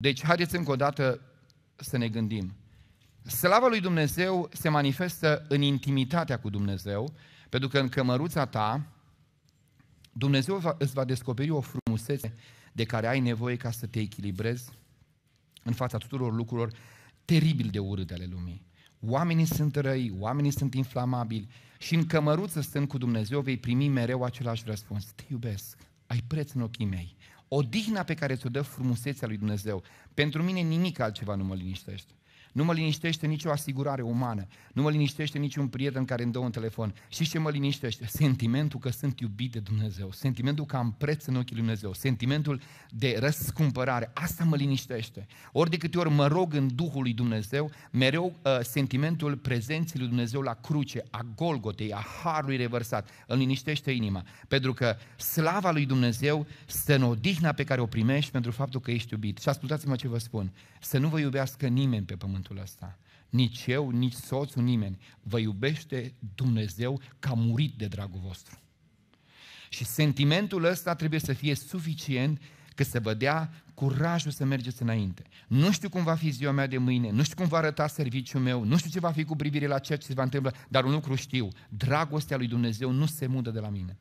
Deci, haideți încă o dată să ne gândim. Slava lui Dumnezeu se manifestă în intimitatea cu Dumnezeu, pentru că în cămăruța ta, Dumnezeu îți va descoperi o frumusețe de care ai nevoie ca să te echilibrezi în fața tuturor lucrurilor teribil de urâte ale lumii. Oamenii sunt răi, oamenii sunt inflamabili și în cămăruță stând cu Dumnezeu vei primi mereu același răspuns. Te iubesc, ai preț în ochii mei, Odihna pe care ți-o dă frumusețea lui Dumnezeu. Pentru mine nimic altceva nu mă liniștește. Nu mă liniștește nicio asigurare umană. Nu mă liniștește niciun prieten care îmi dă un telefon. Și ce mă liniștește? Sentimentul că sunt iubit de Dumnezeu. Sentimentul că am preț în ochii lui Dumnezeu. Sentimentul de răscumpărare. Asta mă liniștește. Ori de câte ori mă rog în Duhul lui Dumnezeu, mereu uh, sentimentul prezenței lui Dumnezeu la cruce, a Golgotei, a Harului revărsat, îl liniștește inima. Pentru că slava lui Dumnezeu stă în odihna pe care o primești pentru faptul că ești iubit. Și ascultați-mă ce vă spun. Să nu vă iubească nimeni pe pământ pământul ăsta. Nici eu, nici soțul, nimeni. Vă iubește Dumnezeu ca murit de dragul vostru. Și sentimentul ăsta trebuie să fie suficient că să vă dea curajul să mergeți înainte. Nu știu cum va fi ziua mea de mâine, nu știu cum va arăta serviciul meu, nu știu ce va fi cu privire la ceea ce se va întâmpla, dar un lucru știu, dragostea lui Dumnezeu nu se mută de la mine.